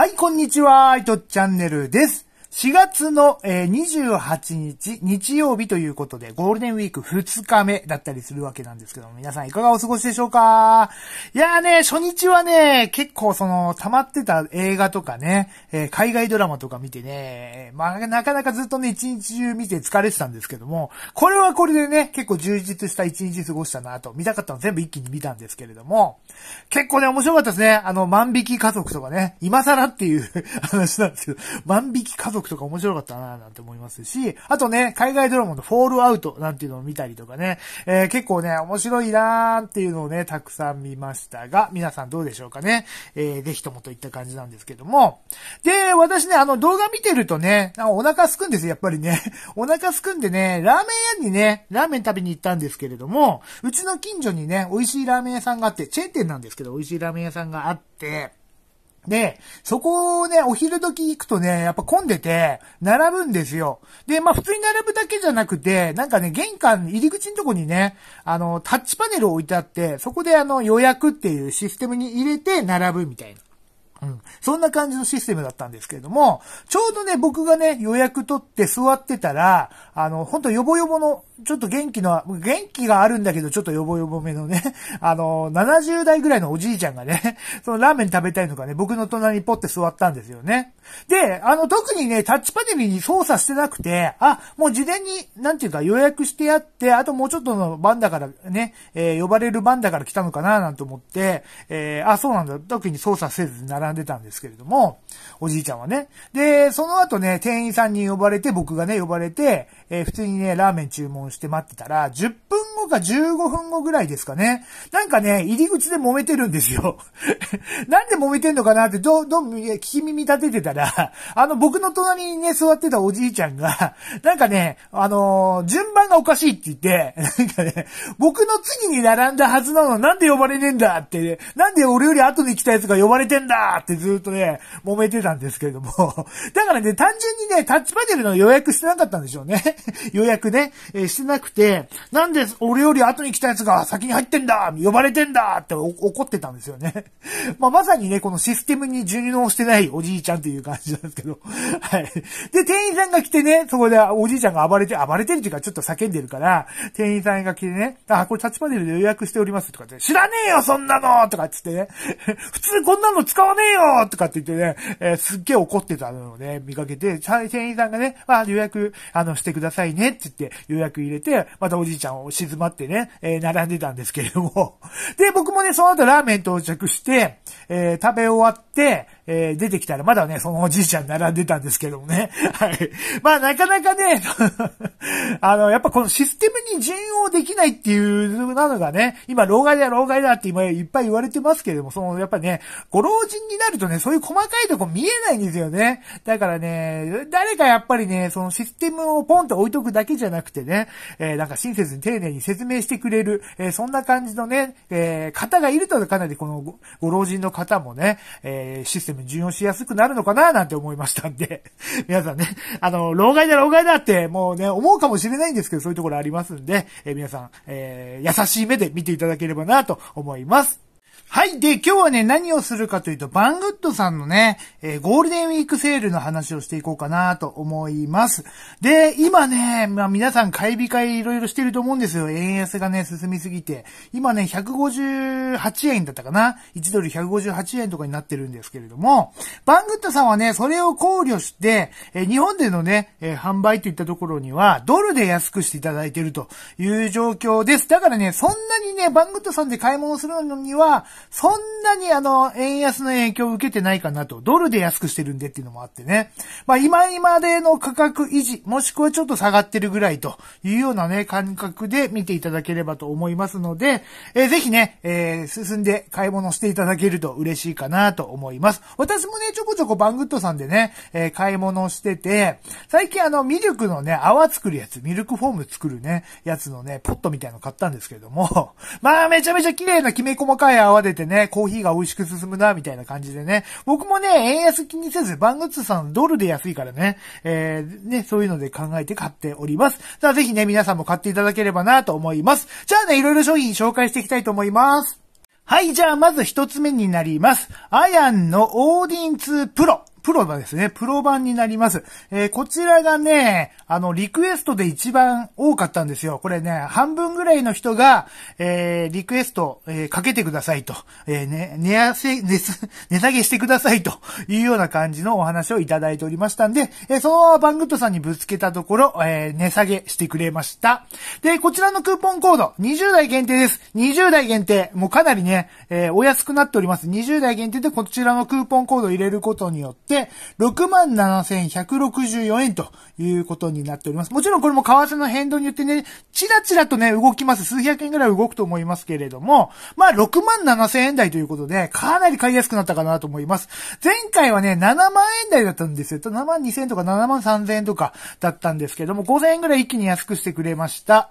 はい、こんにちは、いとチャンネルです。4月の、え28日、日曜日ということで、ゴールデンウィーク2日目だったりするわけなんですけども、皆さんいかがお過ごしでしょうかいやーね、初日はね、結構その、溜まってた映画とかね、え海外ドラマとか見てね、まあ、なかなかずっとね、一日中見て疲れてたんですけども、これはこれでね、結構充実した一日過ごしたなと、見たかったの全部一気に見たんですけれども、結構ね、面白かったですね。あの、万引き家族とかね、今更っていう 話なんですけど、万引き家族族とか面白かったななんて思いますし、あとね、海外ドラマのフォールアウトなんていうのを見たりとかね、えー、結構ね、面白いなーっていうのをね、たくさん見ましたが、皆さんどうでしょうかね。えー、ぜひともといった感じなんですけども。で、私ね、あの動画見てるとね、なんかお腹すくんですよ、やっぱりね。お腹すくんでね、ラーメン屋にね、ラーメン食べに行ったんですけれども、うちの近所にね、美味しいラーメン屋さんがあって、チェーン店なんですけど、美味しいラーメン屋さんがあって、で、そこをね、お昼時行くとね、やっぱ混んでて、並ぶんですよ。で、まあ普通に並ぶだけじゃなくて、なんかね、玄関、入り口のとこにね、あの、タッチパネルを置いてあって、そこであの、予約っていうシステムに入れて並ぶみたいな。うん。そんな感じのシステムだったんですけれども、ちょうどね、僕がね、予約取って座ってたら、あの、ほんとヨボヨボの、ちょっと元気の、元気があるんだけど、ちょっとヨボヨボめのね、あの、70代ぐらいのおじいちゃんがね、そのラーメン食べたいのかね、僕の隣にポって座ったんですよね。で、あの、特にね、タッチパネルに操作してなくて、あ、もう事前に、なんていうか予約してやって、あともうちょっとの番だからね、えー、呼ばれる番だから来たのかな、なんて思って、えー、あ、そうなんだ、特に操作せず並んでたんですけれども、おじいちゃんはね。で、その後ね、店員さんに呼ばれて、僕がね、呼ばれて、えー、普通にね、ラーメン注文して待ってたら、10分後か15分後ぐらいですかね。なんかね、入り口で揉めてるんですよ。なんで揉めてんのかなって、ど、どん、聞き耳立ててたら、あの、僕の隣にね、座ってたおじいちゃんが、なんかね、あのー、順番がおかしいって言って、なんかね、僕の次に並んだはずなの、なんで呼ばれねえんだって、なんで俺より後に来たやつが呼ばれてんだってずっとね、揉めてたんですけれども。だからね、単純にね、タッチパネルの予約してなかったんでしょうね。予約ね、えー、してなくて、なんで俺より後に来たやつが先に入ってんだ呼ばれてんだって怒ってたんですよね。まあ、まさにね、このシステムに順応してないおじいちゃんという感じなんですけど。はい。で、店員さんが来てね、そこでおじいちゃんが暴れて、暴れてるっていうかちょっと叫んでるから、店員さんが来てね、あ、これタッチパネルで予約しておりますとかって、知らねえよ、そんなのとかっつってね。普通こんなの使わねよとかって言ってね、えー、すっげえ怒ってたのをね、見かけて、店員さんがね、まあ予約、あの、してくださいねって言って予約入れて、またおじいちゃんを静まってね、えー、並んでたんですけれども。で、僕もね、その後ラーメン到着して、えー、食べ終わって、えー、出てきたら、まだね、そのおじいちゃん並んでたんですけどもね。はい。まあ、なかなかね、あの、やっぱこのシステムに順応できないっていうなのがね、今、老害だ、老害だって今いっぱい言われてますけれども、その、やっぱね、ご老人になるとね、そういう細かいとこ見えないんですよね。だからね、誰かやっぱりね、そのシステムをポンと置いとくだけじゃなくてね、えー、なんか親切に丁寧に説明してくれる、えー、そんな感じのね、え方がいるとかなりこのご老人の方もね、えシステムテムに順応しやすくなるのかななんて思いましたんで 皆さんね、あの、老害だ老害だってもうね、思うかもしれないんですけど、そういうところありますんで、え皆さん、えー、優しい目で見ていただければなと思います。はい。で、今日はね、何をするかというと、バングッドさんのね、えー、ゴールデンウィークセールの話をしていこうかなと思います。で、今ね、まあ皆さん買い控えいろいろしてると思うんですよ。円安がね、進みすぎて。今ね、158円だったかな ?1 ドル158円とかになってるんですけれども、バングッドさんはね、それを考慮して、えー、日本でのね、えー、販売といったところには、ドルで安くしていただいてるという状況です。だからね、そんなにね、バングッドさんで買い物するのには、そんなにあの、円安の影響を受けてないかなと、ドルで安くしてるんでっていうのもあってね。まあ今今での価格維持、もしくはちょっと下がってるぐらいというようなね、感覚で見ていただければと思いますので、えー、ぜひね、えー、進んで買い物していただけると嬉しいかなと思います。私もね、ちょこちょこバングッドさんでね、えー、買い物してて、最近あの、ミルクのね、泡作るやつ、ミルクフォーム作るね、やつのね、ポットみたいの買ったんですけれども、まあめちゃめちゃ綺麗なきめ細かい泡でれてね、コーヒーが美味しく進むな、みたいな感じでね。僕もね、円安気にせず、バングッズさんドルで安いからね、えー、ね、そういうので考えて買っております。じゃあぜひね、皆さんも買っていただければなと思います。じゃあね、いろいろ商品紹介していきたいと思います。はい、じゃあまず一つ目になります。アヤンのオーディン2プロ。プロですね、プロ版になります。えー、こちらがね、あの、リクエストで一番多かったんですよ。これね、半分ぐらいの人が、えー、リクエスト、えー、かけてくださいと、えね、寝やせ、寝す、値下げしてくださいというような感じのお話をいただいておりましたんで、えそのままバングッドさんにぶつけたところ、え値下げしてくれました。で、こちらのクーポンコード、20代限定です。20代限定、もうかなりね、えお安くなっております。20代限定でこちらのクーポンコードを入れることによって、、67,164円ということになっております。もちろんこれも為替の変動によってね、ちらちらとね、動きます。数百円ぐらい動くと思いますけれども、まあ、67,000円台ということで、かなり買いやすくなったかなと思います。前回はね、7万円台だったんですよ。72,000万とか73,000万円とかだったんですけども、5,000円ぐらい一気に安くしてくれました。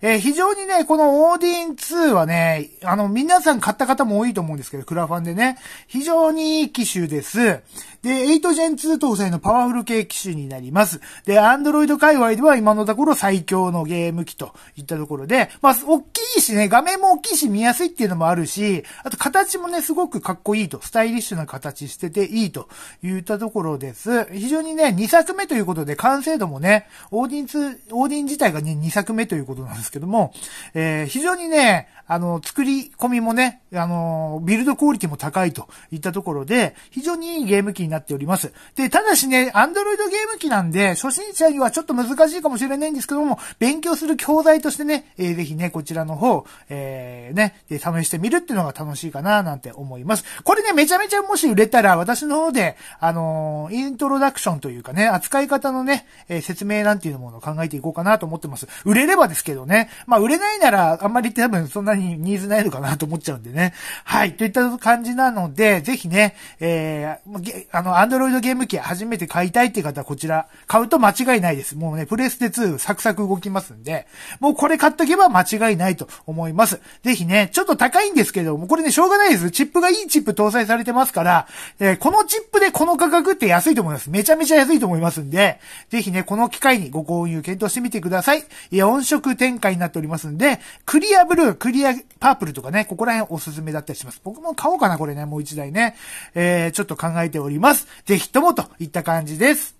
えー、非常にね、このオーディン2はね、あの、皆さん買った方も多いと思うんですけど、クラファンでね、非常にいい機種です。で、8ジェン2搭載のパワフル系機種になります。で、アンドロイド界隈では今のところ最強のゲーム機といったところで、まあ、大きいしね、画面も大きいし見やすいっていうのもあるし、あと形もね、すごくかっこいいと、スタイリッシュな形してていいといったところです。非常にね、2作目ということで完成度もね、オーディンツ、オーディン自体がね、2作目ということなんですけども、えー、非常にね、あの、作り込みもね、あの、ビルドクオリティも高いといったところで、非常にいいゲーム機にななっております。で、ただしね、Android ゲーム機なんで、初心者にはちょっと難しいかもしれないんですけども、勉強する教材としてね、えー、ぜひね、こちらの方、えー、ね、で、試してみるっていうのが楽しいかな、なんて思います。これね、めちゃめちゃもし売れたら、私の方で、あのー、イントロダクションというかね、扱い方のね、えー、説明なんていうものを考えていこうかなと思ってます。売れればですけどね。まあ、売れないなら、あんまり多分そんなにニーズないのかなと思っちゃうんでね。はい、といった感じなので、ぜひね、えー、あの、アンドロイドゲーム機初めて買いたいって方はこちら、買うと間違いないです。もうね、プレステ2サクサク動きますんで、もうこれ買っとけば間違いないと思います。ぜひね、ちょっと高いんですけども、これね、しょうがないです。チップがいいチップ搭載されてますから、えー、このチップでこの価格って安いと思います。めちゃめちゃ安いと思いますんで、ぜひね、この機会にご購入検討してみてください。いや、音色展開になっておりますんで、クリアブルー、クリアパープルとかね、ここら辺おすすめだったりします。僕も買おうかな、これね、もう一台ね。えー、ちょっと考えております。ます。ぜひともといった感じです。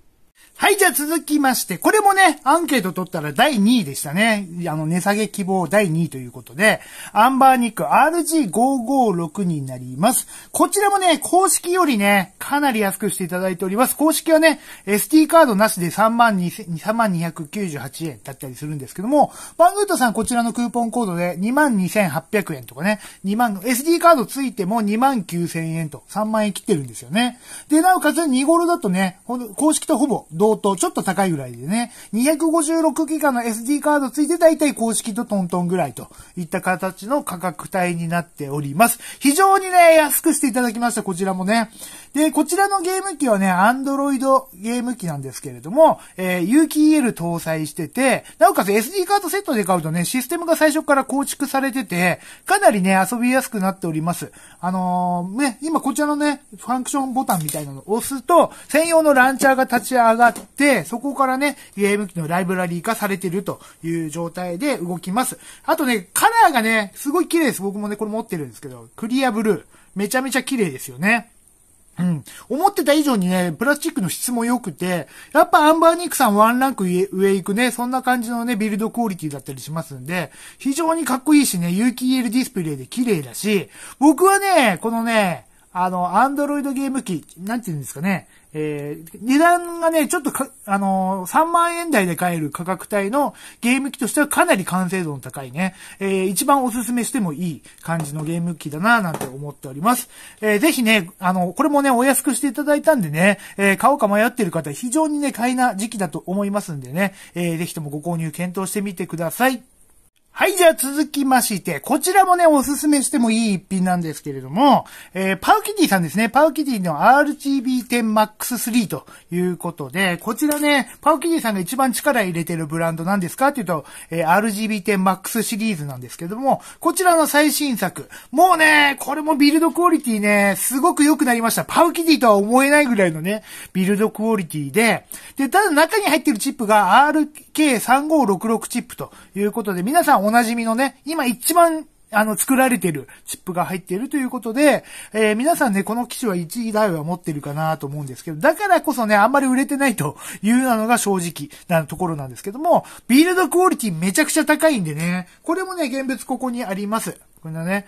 はい、じゃあ続きまして、これもね、アンケート取ったら第2位でしたね。あの、値下げ希望第2位ということで、アンバーニック RG556 になります。こちらもね、公式よりね、かなり安くしていただいております。公式はね、SD カードなしで32,298円だったりするんですけども、バングートさんこちらのクーポンコードで22,800円とかね、2万、SD カードついても29,000円と3万円切ってるんですよね。で、なおかつ2頃だとね、公式とほぼ同同等、ちょっと高いぐらいでね、256ギガの SD カードついて大体公式とトントンぐらいといった形の価格帯になっております。非常にね、安くしていただきました、こちらもね。で、こちらのゲーム機はね、Android ゲーム機なんですけれども、えー、UKEL 搭載してて、なおかつ SD カードセットで買うとね、システムが最初から構築されてて、かなりね、遊びやすくなっております。あのー、ね、今こちらのね、ファンクションボタンみたいなのを押すと、専用のランチャーが立ち上がっ、そこからね、ゲーム機のライブラリー化されてるという状態で動きます。あとね、カラーがね、すごい綺麗です。僕もね、これ持ってるんですけど、クリアブルー。めちゃめちゃ綺麗ですよね。うん。思ってた以上にね、プラスチックの質も良くて、やっぱアンバーニックさんワンランク上行くね、そんな感じのね、ビルドクオリティだったりしますんで、非常にかっこいいしね、有機 EL ディスプレイで綺麗だし、僕はね、このね、あの、アンドロイドゲーム機、なんて言うんですかね、えー、値段がね、ちょっとか、あのー、3万円台で買える価格帯のゲーム機としてはかなり完成度の高いね、えー、一番おすすめしてもいい感じのゲーム機だなぁなんて思っております。えー、ぜひね、あの、これもね、お安くしていただいたんでね、えー、買おうか迷ってる方、非常にね、買いな時期だと思いますんでね、えー、ぜひともご購入検討してみてください。はい、じゃあ続きまして、こちらもね、おすすめしてもいい一品なんですけれども、えー、パウキティさんですね、パウキティの RGB10MAX3 ということで、こちらね、パウキティさんが一番力入れてるブランドなんですかっていうと、えー、RGB10MAX シリーズなんですけども、こちらの最新作、もうね、これもビルドクオリティね、すごく良くなりました。パウキティとは思えないぐらいのね、ビルドクオリティで、で、ただ中に入ってるチップが RK3566 チップということで、皆さんおなじみのね、今一番あの、作られてるチップが入っているということで、えー、皆さんね、この機種は1位台は持ってるかなと思うんですけど、だからこそね、あんまり売れてないというのが正直なところなんですけども、ビールドクオリティめちゃくちゃ高いんでね、これもね、現物ここにあります。これだね。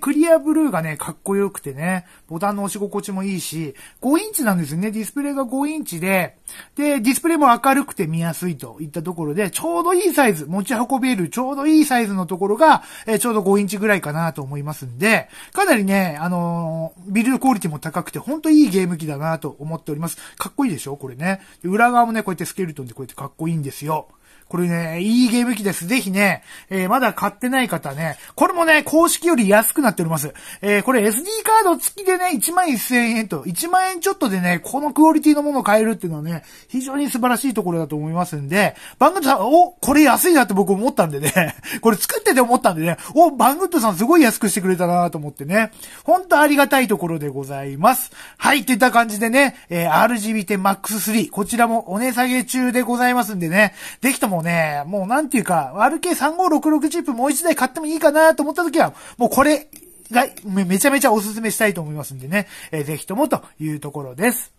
クリアブルーがね、かっこよくてね、ボタンの押し心地もいいし、5インチなんですよね。ディスプレイが5インチで、で、ディスプレイも明るくて見やすいといったところで、ちょうどいいサイズ、持ち運べるちょうどいいサイズのところが、えー、ちょうど5インチぐらいかなと思いますんで、かなりね、あのー、ビルドクオリティも高くて、ほんといいゲーム機だなと思っております。かっこいいでしょこれね。裏側もね、こうやってスケルトンでこうやってかっこいいんですよ。これね、いいゲーム機です。ぜひね、えー、まだ買ってない方ね、これもね、公式より安くなっております。えー、これ SD カード付きでね、1万1000円と、1万円ちょっとでね、このクオリティのものを買えるっていうのはね、非常に素晴らしいところだと思いますんで、バングッドさん、お、これ安いなって僕思ったんでね、これ作ってて思ったんでね、お、バングッドさんすごい安くしてくれたなと思ってね、ほんとありがたいところでございます。はい、っていった感じでね、えー、RGB10MAX3、こちらもお値下げ中でございますんでね、ぜひとももね、もうなんていうか、RK3566 チップもう一台買ってもいいかなと思った時は、もうこれがめちゃめちゃおすすめしたいと思いますんでね、えー、ぜひともというところです。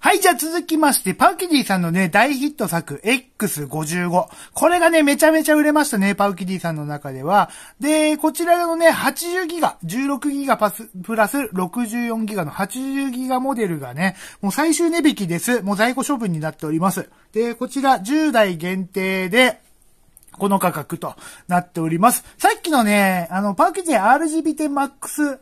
はい、じゃあ続きまして、パウキディさんのね、大ヒット作、X55。これがね、めちゃめちゃ売れましたね、パウキディさんの中では。で、こちらのね、80ギガ、16ギガパス、プラス64ギガの80ギガモデルがね、もう最終値引きです。もう在庫処分になっております。で、こちら10代限定で、この価格となっております。さっきのね、あの、パウキィ RGB10MAX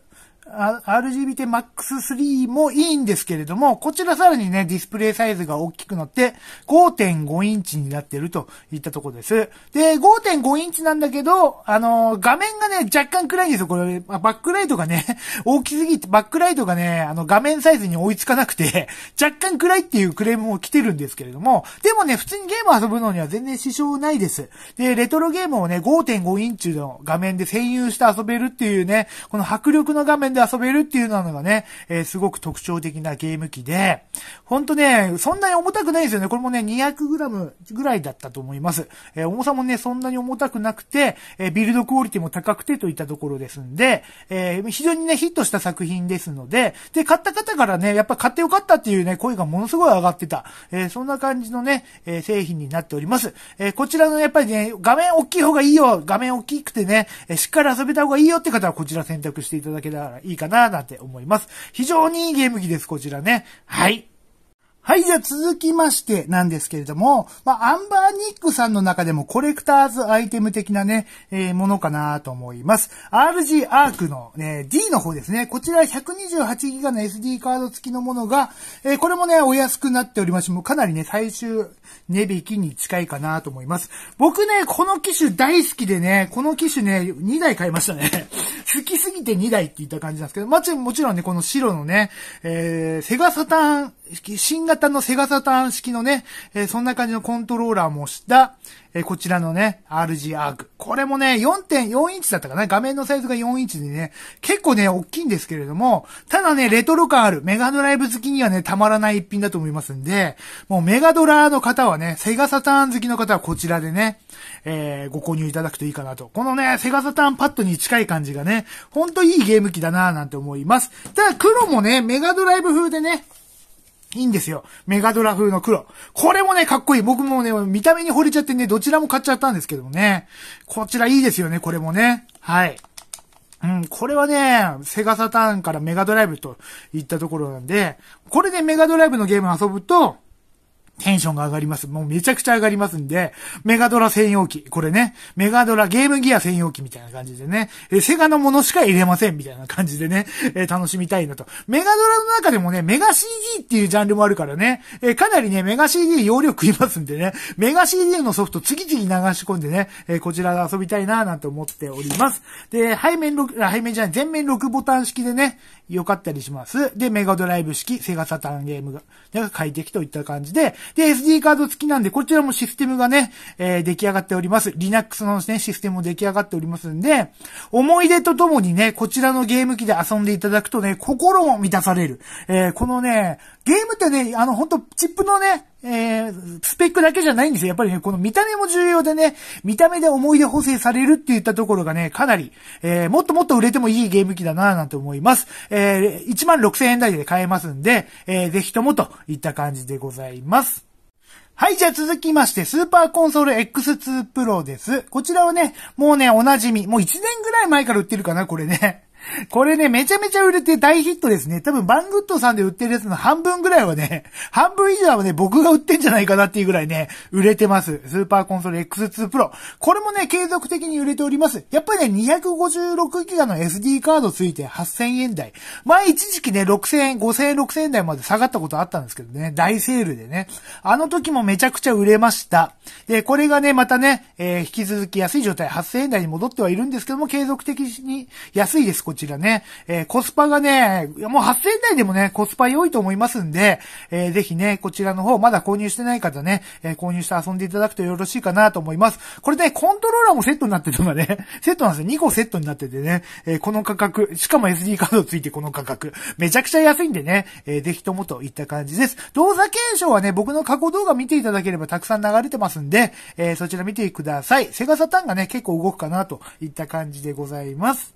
RGBT MAX3 もいいんですけれども、こちらさらにね、ディスプレイサイズが大きくなって、5.5インチになってるといったとこです。で、5.5インチなんだけど、あのー、画面がね、若干暗いんですよ。これ、バックライトがね、大きすぎて、バックライトがね、あの、画面サイズに追いつかなくて、若干暗いっていうクレームも来てるんですけれども、でもね、普通にゲーム遊ぶのには全然支障ないです。で、レトロゲームをね、5.5インチの画面で占有して遊べるっていうね、この迫力の画面でで遊べるっていうのがね、えー、すごく特徴的なゲーム機で、ほんとね、そんなに重たくないですよね。これもね、200g ぐらいだったと思います。えー、重さもね、そんなに重たくなくて、えー、ビルドクオリティも高くてといったところですんで、え非常にね、ヒットした作品ですので、で、買った方からね、やっぱ買ってよかったっていうね、声がものすごい上がってた、えそんな感じのね、え製品になっております。えこちらのやっぱりね、画面大きい方がいいよ、画面大きくてね、えしっかり遊べた方がいいよって方はこちら選択していただけたらいいかななんて思います。非常にいいゲーム機です、こちらね。はい。はい、じゃあ続きましてなんですけれども、まあ、アンバーニックさんの中でもコレクターズアイテム的なね、えー、ものかなと思います。RG アークの、えー、D の方ですね。こちら 128GB の SD カード付きのものが、えー、これもね、お安くなっておりまして、もうかなりね、最終値引きに近いかなと思います。僕ね、この機種大好きでね、この機種ね、2台買いましたね。好きすぎて2台って言った感じなんですけど、まあ、もちろんね、この白のね、えー、セガサターン新型のセガサターン式のね、えー、そんな感じのコントローラーもした、えー、こちらのね、RG アーク。これもね、4.4インチだったかな画面のサイズが4インチでね、結構ね、大きいんですけれども、ただね、レトロ感ある、メガドライブ好きにはね、たまらない一品だと思いますんで、もうメガドラの方はね、セガサターン好きの方はこちらでね、えー、ご購入いただくといいかなと。このね、セガサターンパッドに近い感じがね、ほんといいゲーム機だなぁなんて思います。ただ、黒もね、メガドライブ風でね、いいんですよ。メガドラ風の黒。これもね、かっこいい。僕もね、見た目に惚れちゃってね、どちらも買っちゃったんですけどもね。こちらいいですよね、これもね。はい。うん、これはね、セガサターンからメガドライブといったところなんで、これでメガドライブのゲーム遊ぶと、テンションが上がります。もうめちゃくちゃ上がりますんで、メガドラ専用機。これね、メガドラゲームギア専用機みたいな感じでね、えセガのものしか入れませんみたいな感じでね、え楽しみたいなと。メガドラの中でもね、メガ CD っていうジャンルもあるからね、えかなりね、メガ CD 容量食いますんでね、メガ CD のソフト次々流し込んでね、えこちらで遊びたいなぁなんて思っております。で、背面6、背面じゃない、全面6ボタン式でね、良かったりします。で、メガドライブ式、セガサタンゲームが、なんか快適といった感じで、で、SD カード付きなんで、こちらもシステムがね、えー、出来上がっております。Linux のね、システムも出来上がっておりますんで、思い出とともにね、こちらのゲーム機で遊んでいただくとね、心も満たされる。えー、このね、ゲームってね、あの、ほんと、チップのね、えー、スペックだけじゃないんですよ。やっぱりね、この見た目も重要でね、見た目で思い出補正されるっていったところがね、かなり、えー、もっともっと売れてもいいゲーム機だなぁなんて思います。えー、1万6000円台で買えますんで、えー、ぜひともといった感じでございます。はい、じゃあ続きまして、スーパーコンソール X2 Pro です。こちらはね、もうね、おなじみ。もう1年ぐらい前から売ってるかな、これね。これね、めちゃめちゃ売れて大ヒットですね。多分、バングッドさんで売ってるやつの半分ぐらいはね、半分以上はね、僕が売ってんじゃないかなっていうぐらいね、売れてます。スーパーコンソール X2 Pro。これもね、継続的に売れております。やっぱりね、256 g b の SD カードついて8000円台。前、まあ、一時期ね、6000円、5000円、6000円台まで下がったことあったんですけどね、大セールでね。あの時もめちゃくちゃ売れました。で、これがね、またね、えー、引き続き安い状態、8000円台に戻ってはいるんですけども、継続的に安いです。こちらね。えー、コスパがね、もう8000円台でもね、コスパ良いと思いますんで、えー、ぜひね、こちらの方、まだ購入してない方ね、えー、購入して遊んでいただくとよろしいかなと思います。これね、コントローラーもセットになってたのがね、セットなんですよ。2個セットになっててね、えこの価格、しかも SD カードついてこの価格、めちゃくちゃ安いんでね、えぜひともといった感じです。動作検証はね、僕の過去動画見ていただければたくさん流れてますんで、えそちら見てください。セガサタンがね、結構動くかなといった感じでございます。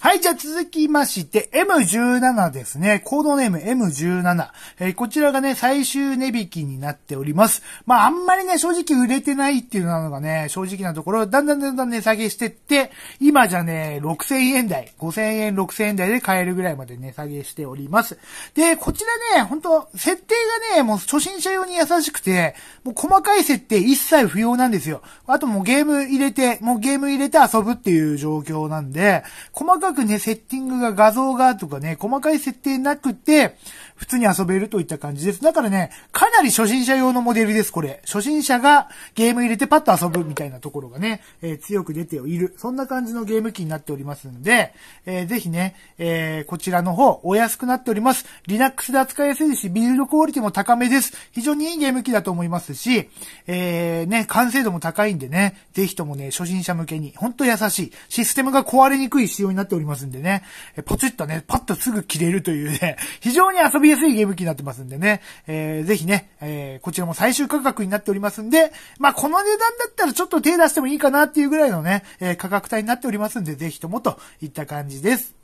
はい、じゃあ続きまして、M17 ですね。コードネーム M17。えー、こちらがね、最終値引きになっております。まあ、あんまりね、正直売れてないっていうのがね、正直なところ、だんだんだんだん値、下げしてって、今じゃね、6000円台、5000円、6000円台で買えるぐらいまで値下げしております。で、こちらね、本当設定がね、もう初心者用に優しくて、もう細かい設定一切不要なんですよ。あともうゲーム入れて、もうゲーム入れて遊ぶっていう状況なんで、細かいかくね、セッティングが画像がとかね、細かい設定なくて、普通に遊べるといった感じです。だからね、かなり初心者用のモデルです、これ。初心者がゲーム入れてパッと遊ぶみたいなところがね、えー、強く出ている。そんな感じのゲーム機になっておりますんで、えー、ぜひね、えー、こちらの方、お安くなっております。Linux で扱いやすいし、ビルドクオリティも高めです。非常にいいゲーム機だと思いますし、えー、ね、完成度も高いんでね、ぜひともね、初心者向けに、ほんと優しい。システムが壊れにくい仕様になっておりますんでね、えポチッとね、パッとすぐ切れるというね、非常に遊び BS いゲーム機になってますんでね、えー、ぜひね、えー、こちらも最終価格になっておりますんで、まあ、この値段だったらちょっと手出してもいいかなっていうぐらいのね、えー、価格帯になっておりますんで、ぜひともといった感じです。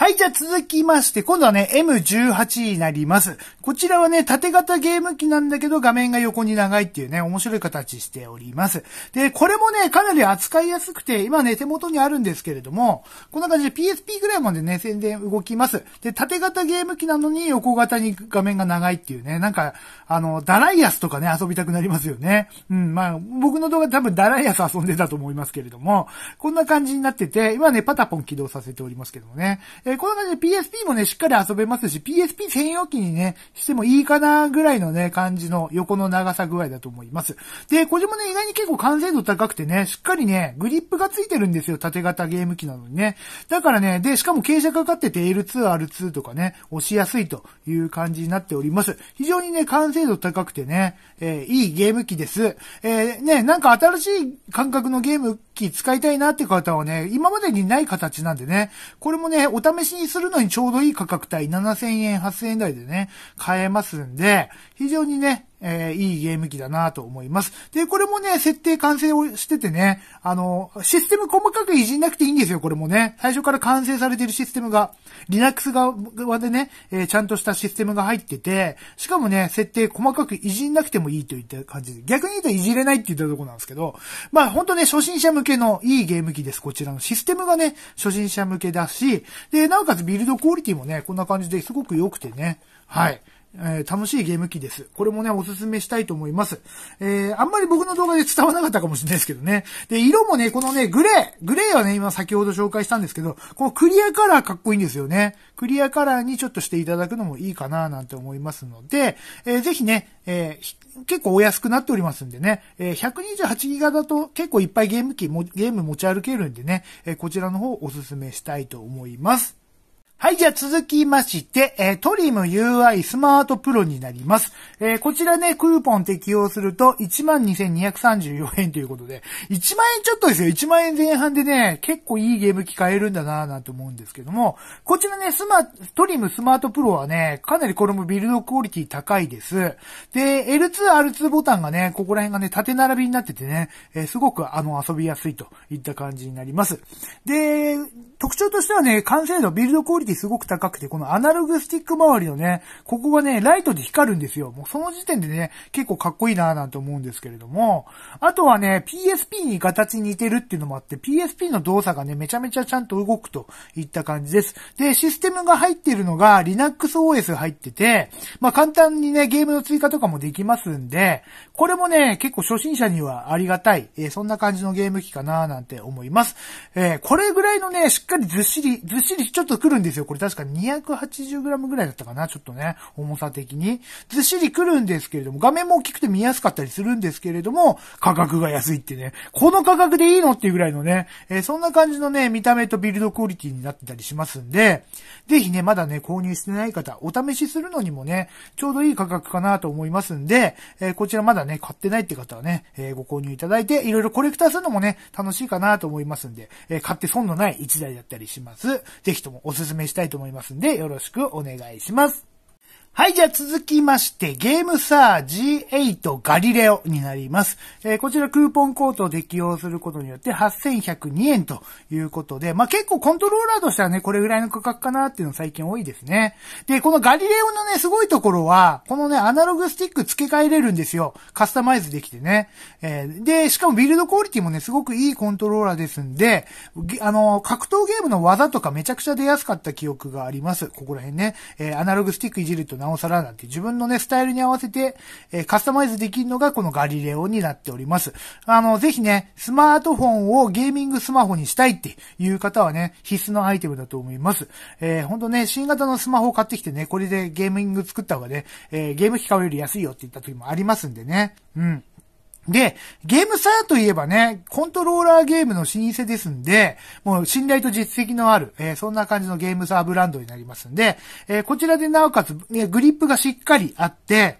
はい、じゃあ続きまして、今度はね、M18 になります。こちらはね、縦型ゲーム機なんだけど、画面が横に長いっていうね、面白い形しております。で、これもね、かなり扱いやすくて、今ね、手元にあるんですけれども、こんな感じで PSP ぐらいまでね、宣伝動きます。で、縦型ゲーム機なのに横型に画面が長いっていうね、なんか、あの、ダライアスとかね、遊びたくなりますよね。うん、まあ、僕の動画多分ダライアス遊んでたと思いますけれども、こんな感じになってて、今ね、パタポン起動させておりますけどもね。えー、こんな感じで PSP もね、しっかり遊べますし、PSP 専用機にね、してもいいかなぐらいのね、感じの横の長さ具合だと思います。で、これもね、意外に結構完成度高くてね、しっかりね、グリップがついてるんですよ、縦型ゲーム機なのにね。だからね、で、しかも傾斜かかってて L2、R2 とかね、押しやすいという感じになっております。非常にね、完成度高くてね、えー、いいゲーム機です。えー、ね、なんか新しい感覚のゲーム機使いたいなって方はね、今までにない形なんでね、これもね、お試しにするのにちょうどいい価格帯、7000円、8000円台でね、買えますんで、非常にね、えー、いいゲーム機だなと思います。で、これもね、設定完成をしててね、あの、システム細かくいじんなくていいんですよ、これもね。最初から完成されてるシステムが、Linux 側でね、えー、ちゃんとしたシステムが入ってて、しかもね、設定細かくいじんなくてもいいといった感じで、逆に言うといじれないって言ったとこなんですけど、まあ、ほんとね、初心者向けのいいゲーム機です、こちらの。システムがね、初心者向けだし、で、なおかつビルドクオリティもね、こんな感じですごく良くてね、はい。えー、楽しいゲーム機です。これもね、おすすめしたいと思います。えー、あんまり僕の動画で伝わなかったかもしれないですけどね。で、色もね、このね、グレー。グレーはね、今先ほど紹介したんですけど、このクリアカラーかっこいいんですよね。クリアカラーにちょっとしていただくのもいいかななんて思いますので、えー、ぜひね、えー、結構お安くなっておりますんでね、えー、128ギガだと結構いっぱいゲーム機も、ゲーム持ち歩けるんでね、えー、こちらの方おすすめしたいと思います。はい、じゃあ続きまして、えー、トリム UI スマートプロになります。えー、こちらね、クーポン適用すると12,234円ということで、1万円ちょっとですよ。1万円前半でね、結構いいゲーム機買えるんだなぁなんて思うんですけども、こちらね、スマ、トリムスマートプロはね、かなりこれもビルドクオリティ高いです。で、L2、R2 ボタンがね、ここら辺がね、縦並びになっててね、えー、すごくあの、遊びやすいといった感じになります。で、特徴としてはね、完成度、ビルドクオリティテすごく高くて、このアナログスティック周りのね、ここがね、ライトで光るんですよ。もうその時点でね、結構かっこいいなぁなんて思うんですけれども、あとはね、PSP に形似てるっていうのもあって、PSP の動作がね、めちゃめちゃちゃんと動くといった感じです。で、システムが入っているのが Linux OS 入ってて、まあ簡単にね、ゲームの追加とかもできますんで、これもね、結構初心者にはありがたい、えー、そんな感じのゲーム機かなぁなんて思います。えー、これぐらいのね、しっかりずっしり、ずっしりちょっとくるんですよ。よ。これ確か 280g ぐらいだったかな、ちょっとね、重さ的に。ずっしりくるんですけれども、画面も大きくて見やすかったりするんですけれども、価格が安いってね、この価格でいいのっていうぐらいのね、えー、そんな感じのね、見た目とビルドクオリティになってたりしますんで、ぜひね、まだね、購入してない方、お試しするのにもね、ちょうどいい価格かなと思いますんで、えー、こちらまだね、買ってないって方はね、えー、ご購入いただいて、いろいろコレクターするのもね、楽しいかなと思いますんで、え買って損のない1台だったりします。ぜひともおすすめしたいと思いますんで、よろしくお願いします。はい、じゃあ続きまして、ゲームサー G8 ガリレオになります。えー、こちらクーポンコートを適用することによって8102円ということで、まあ、結構コントローラーとしてはね、これぐらいの価格かなっていうの最近多いですね。で、このガリレオのね、すごいところは、このね、アナログスティック付け替えれるんですよ。カスタマイズできてね。えー、で、しかもビルドクオリティもね、すごくいいコントローラーですんで、あの、格闘ゲームの技とかめちゃくちゃ出やすかった記憶があります。ここら辺ね。えー、アナログスティックいじるとおさらなんて自分のね、スタイルに合わせて、えー、カスタマイズできるのがこのガリレオになっております。あの、ぜひね、スマートフォンをゲーミングスマホにしたいっていう方はね、必須のアイテムだと思います。えー、ほんとね、新型のスマホを買ってきてね、これでゲーミング作った方がね、えー、ゲーム機買うより安いよって言った時もありますんでね。うん。で、ゲームサーといえばね、コントローラーゲームの老舗ですんで、もう信頼と実績のある、えー、そんな感じのゲームサーブランドになりますんで、えー、こちらでなおかつ、ね、グリップがしっかりあって、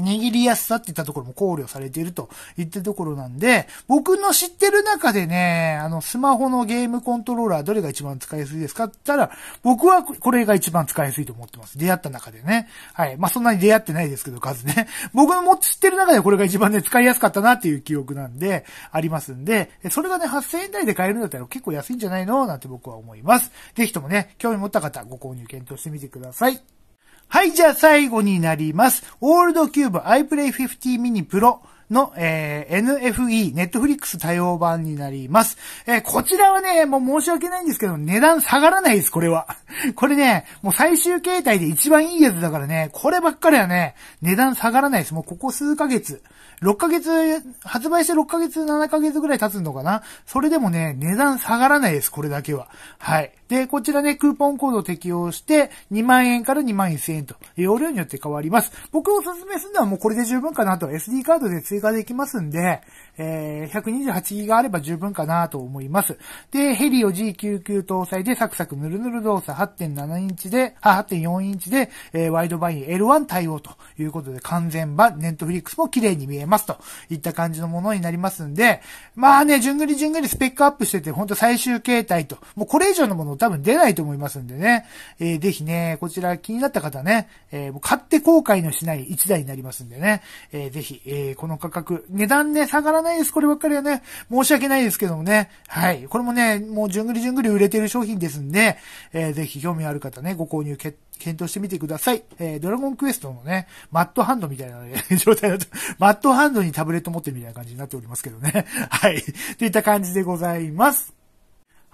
握りやすさっていったところも考慮されているといったところなんで、僕の知ってる中でね、あの、スマホのゲームコントローラーどれが一番使いやすいですかって言ったら、僕はこれが一番使いやすいと思ってます。出会った中でね。はい。まあ、そんなに出会ってないですけど、数ね。僕のも知ってる中でこれが一番ね、使いやすかったなっていう記憶なんで、ありますんで、それがね、8000円台で買えるんだったら結構安いんじゃないのなんて僕は思います。ぜひともね、興味持った方、ご購入検討してみてください。はい、じゃあ最後になります。オールドキューブ iPlay50 ミニプロ。の、えー、NFE、ネットフリックス対応版になります。えー、こちらはね、もう申し訳ないんですけど、値段下がらないです、これは。これね、もう最終形態で一番いいやつだからね、こればっかりはね、値段下がらないです。もうここ数ヶ月。6ヶ月、発売して6ヶ月、7ヶ月ぐらい経つのかなそれでもね、値段下がらないです、これだけは。はい。で、こちらね、クーポンコードを適用して、2万円から2万1000円と、容量によって変わります。僕をおすすめするのはもうこれで十分かなと、SD カードで追定ができますんで、えー、128ギガあれば十分かなと思います。で、ヘリオ G99 搭載でサクサクヌルヌル動作8.7インチで、あ、8.4インチで、えー、ワイドバイン L1 対応ということで完全版、ネットフリックスも綺麗に見えますといった感じのものになりますんで、まあね、じゅんぐりじゅんぐりスペックアップしてて、ほんと最終形態と、もうこれ以上のもの多分出ないと思いますんでね、えー、ぜひね、こちら気になった方ね、えー、買って後悔のしない1台になりますんでね、えー、ぜひ、えー、この価価格。値段ね、下がらないです。こればっかりはね。申し訳ないですけどもね。はい。これもね、もうじゅんぐりじゅんぐり売れてる商品ですんで、えー、ぜひ興味ある方ね、ご購入検討してみてください。えー、ドラゴンクエストのね、マットハンドみたいな、ね、状態だと、マットハンドにタブレット持ってるみたいな感じになっておりますけどね。はい。といった感じでございます。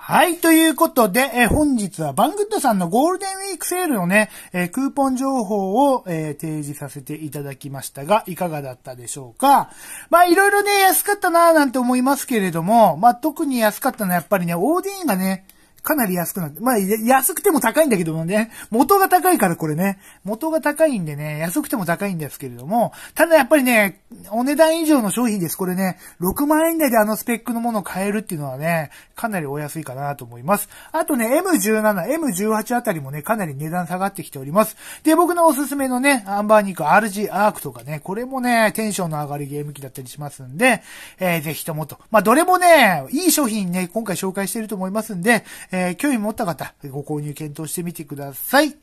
はい。ということで、え本日はバングッドさんのゴールデンウィークセールのね、えクーポン情報を、え提示させていただきましたが、いかがだったでしょうかまあ、いろいろね、安かったなぁなんて思いますけれども、まあ、特に安かったのはやっぱりね、OD がね、かなり安くなって、まあ、安くても高いんだけどもね、元が高いからこれね、元が高いんでね、安くても高いんですけれども、ただやっぱりね、お値段以上の商品です。これね、6万円台であのスペックのものを買えるっていうのはね、かなりお安いかなと思います。あとね、M17、M18 あたりもね、かなり値段下がってきております。で、僕のおすすめのね、アンバーニック RG アークとかね、これもね、テンションの上がるゲーム機だったりしますんで、えー、ぜひともと。まあ、どれもね、いい商品ね、今回紹介してると思いますんで、えー、興味持った方、ご購入検討してみてください。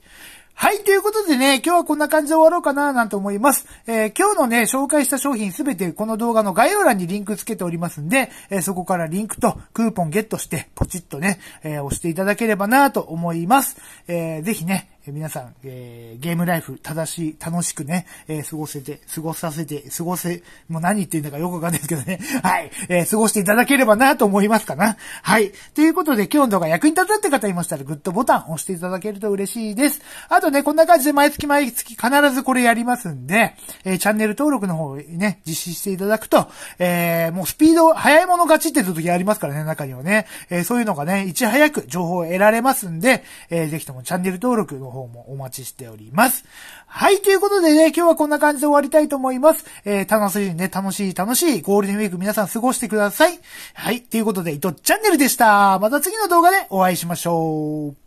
はい、ということでね、今日はこんな感じで終わろうかな、なんて思います。えー、今日のね、紹介した商品すべてこの動画の概要欄にリンクつけておりますんで、えー、そこからリンクとクーポンゲットして、ポチッとね、えー、押していただければなと思います。えー、ぜひね、え皆さん、えー、ゲームライフ正しい、楽しくね、えー、過ごせて、過ごさせて、過ごせ、もう何言ってんだかよくわかんないですけどね。はい。えー、過ごしていただければなと思いますかな。はい。ということで、今日の動画役に立ったって方いましたら、グッドボタン押していただけると嬉しいです。あとね、こんな感じで毎月毎月必ずこれやりますんで、えチャンネル登録の方ね、実施していただくと、えもうスピード、早いもの勝ちって時ありますからね、中にはね。えそういうのがね、いち早く情報を得られますんで、えー、ぜひともチャンネル登録を方もお待ちしております。はい、ということでね、今日はこんな感じで終わりたいと思います。えー、楽しいね、楽しい楽しいゴールデンウィーク皆さん過ごしてください。はい、ということで、伊藤チャンネルでした。また次の動画でお会いしましょう。